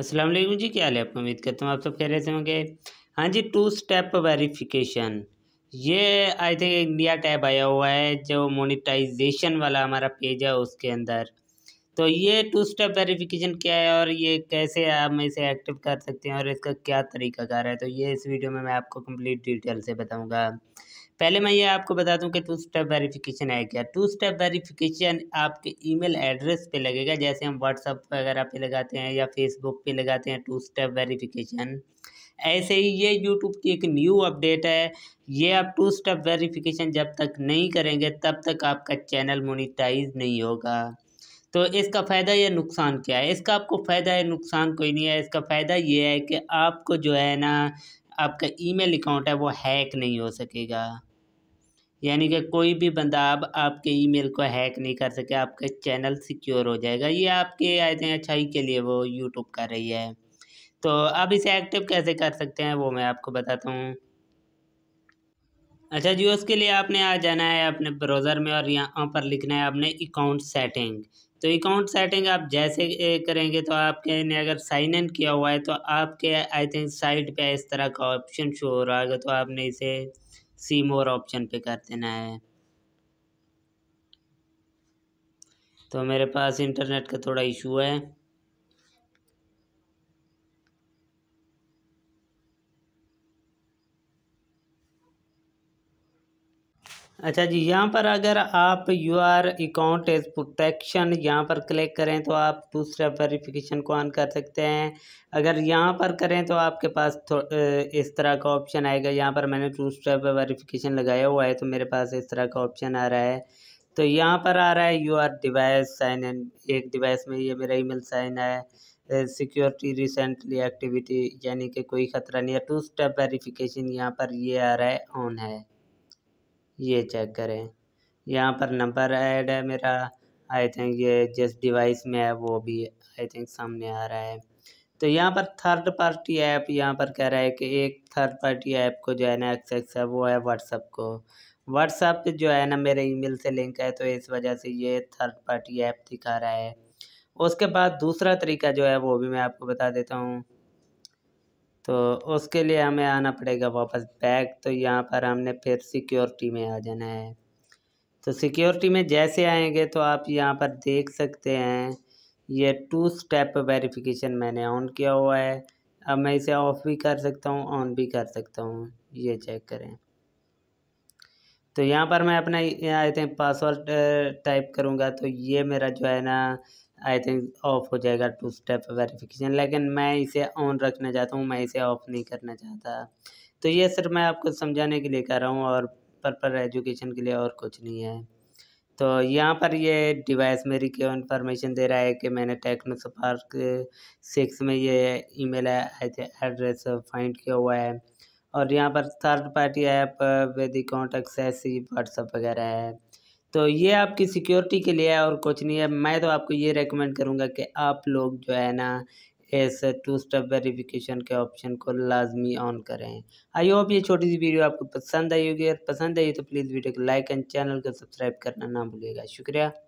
अस्सलाम वालेकुम जी क्या हाल है आपको उम्मीद करता हूँ आप सब कह रहे थे होंगे हाँ जी टू स्टेप वेरिफिकेशन ये आई थिंक इंडिया टैब आया हुआ है जो मोनिटाइजेशन वाला हमारा पेज है उसके अंदर तो ये टू स्टेप वेरिफिकेशन क्या है और ये कैसे आप इसे एक्टिव कर सकते हैं और इसका क्या तरीकाकार है तो ये इस वीडियो में मैं आपको कम्प्लीट डिटेल से बताऊँगा पहले मैं ये आपको बता दूं कि टू स्टेप वेरिफिकेशन है क्या टू स्टेप वेरिफिकेशन आपके ईमेल एड्रेस पे लगेगा जैसे हम व्हाट्सअप वगैरह पे लगाते हैं या फेसबुक पे लगाते हैं टू स्टेप वेरिफिकेशन ऐसे ही ये यूट्यूब की एक न्यू अपडेट है ये आप टू स्टेप वेरिफिकेशन जब तक नहीं करेंगे तब तक आपका चैनल मोनिटाइज नहीं होगा तो इसका फ़ायदा या नुकसान क्या है इसका आपको फ़ायदा या नुकसान कोई नहीं है इसका फ़ायदा ये है कि आपको जो है ना आपका ईमेल अकाउंट है वो हैक नहीं हो सकेगा यानी कि कोई भी बंदा अब आपके ईमेल को हैक नहीं कर सके आपका चैनल सिक्योर हो जाएगा ये आपके आए थे अच्छाई के लिए वो यूट्यूब कर रही है तो आप इसे एक्टिव कैसे कर सकते हैं वो मैं आपको बताता हूँ अच्छा जी उसके लिए आपने आ जाना है अपने ब्राउज़र में और यहाँ पर लिखना है आपने अकाउंट सेटिंग तो अकाउंट सेटिंग आप जैसे करेंगे तो आपके ने अगर साइन इन किया हुआ है तो आपके आई थिंक साइट पे इस तरह का ऑप्शन शो हो रहा है तो आपने इसे सी मोर ऑप्शन पे कर देना है तो मेरे पास इंटरनेट का थोड़ा इशू है अच्छा जी यहाँ पर अगर आप your account edge protection यहाँ पर क्लिक करें तो आप दूसरा वेरिफिकेशन को ऑन कर सकते हैं अगर यहाँ पर करें तो आपके पास इस तरह का ऑप्शन आएगा यहाँ पर मैंने टू स्टेप वेरिफिकेशन लगाया हुआ है तो मेरे पास इस तरह का ऑप्शन आ रहा है तो यहाँ पर आ रहा है your device sign in एक डिवाइस में ये मेरा ईमेल साइन है सिक्योरिटी रिसेंटली एक्टिविटी यानी कि कोई ख़तरा नहीं है टू स्टेप वेरीफिकेशन यहाँ पर ये आ रहा है ऑन है ये चेक करें यहाँ पर नंबर ऐड है मेरा आई थिंक ये जिस डिवाइस में है वो भी आई थिंक सामने आ रहा है तो यहाँ पर थर्ड पार्टी ऐप यहाँ पर कह रहा है कि एक थर्ड पार्टी ऐप को जो है ना एक्सेस है वो है व्हाट्सअप को व्हाट्सअप जो है ना मेरे ईमेल से लिंक है तो इस वजह से ये थर्ड पार्टी ऐप दिखा रहा है उसके बाद दूसरा तरीका जो है वो भी मैं आपको बता देता हूँ तो उसके लिए हमें आना पड़ेगा वापस बैक तो यहाँ पर हमने फिर सिक्योरिटी में आ जाना है तो सिक्योरिटी में जैसे आएंगे तो आप यहाँ पर देख सकते हैं ये टू स्टेप वेरिफिकेशन मैंने ऑन किया हुआ है अब मैं इसे ऑफ़ भी कर सकता हूँ ऑन भी कर सकता हूँ ये चेक करें तो यहाँ पर मैं अपना आए थे पासवर्ड टाइप करूँगा तो ये मेरा जो है ना आई थिंक ऑफ हो जाएगा टू स्टेप वेरिफिकेशन लेकिन मैं इसे ऑन रखना चाहता हूँ मैं इसे ऑफ नहीं करना चाहता तो ये सर मैं आपको समझाने के लिए कर रहा हूँ और प्रपर एजुकेशन के लिए और कुछ नहीं है तो यहाँ पर ये डिवाइस मेरी क्यों इन्फॉर्मेशन दे रहा है कि मैंने टेक्नो स्पार्क सिक्स में ये ईमेल एड्रेस फाइंड किया हुआ है और यहाँ पर third party app with account access WhatsApp वगैरह है तो ये आपकी सिक्योरिटी के लिए और कुछ नहीं है मैं तो आपको ये रेकमेंड करूँगा कि आप लोग जो है ना इस टू स्टेप वेरिफिकेशन के ऑप्शन को लाजमी ऑन करें आई होप ये छोटी सी वीडियो आपको पसंद आई होगी अगर पसंद आई तो प्लीज़ वीडियो को लाइक एंड चैनल को सब्सक्राइब करना ना भूलिएगा शुक्रिया